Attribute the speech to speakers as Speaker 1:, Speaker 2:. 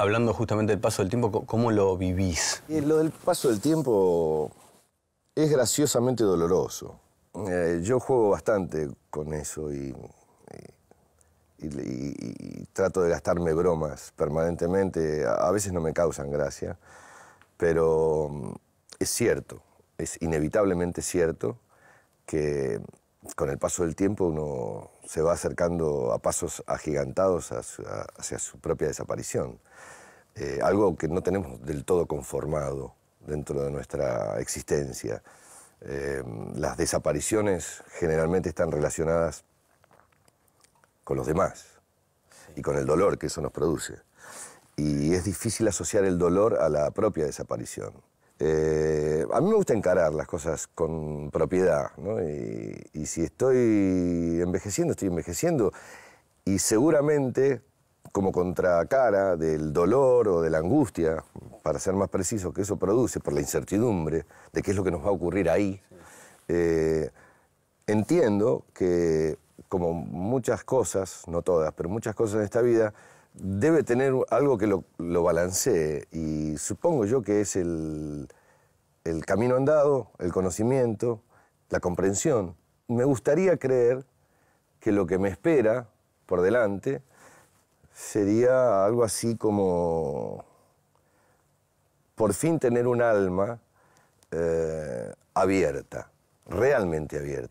Speaker 1: hablando justamente del paso del tiempo, ¿cómo lo vivís? lo del paso del tiempo es graciosamente doloroso. Eh, yo juego bastante con eso y, trato de gastarme bromas permanentemente. A, veces no me causan gracia, pero mm, es cierto, es inevitablemente cierto que con el paso del tiempo uno se va acercando a pasos agigantados hacia, su propia desaparición. Eh, algo que no tenemos del todo conformado dentro de nuestra existencia. Eh, las desapariciones generalmente están relacionadas con los demás y con el dolor que eso nos produce. Y es difícil asociar el dolor a la propia desaparición. Eh, a mí me gusta encarar las cosas con propiedad, ¿no? Y, si estoy envejeciendo, estoy envejeciendo. Y seguramente, como contracara del dolor o de la angustia, para ser más preciso, que eso produce por la incertidumbre de qué es lo que nos va a ocurrir ahí, eh, entiendo que, como muchas cosas, no todas, pero muchas cosas en esta vida, debe tener algo que lo balancee. Y supongo yo que es el el camino andado, el conocimiento, la comprensión. Me gustaría creer que lo que me espera por delante sería algo así como por fin tener un alma eh, abierta, realmente abierta.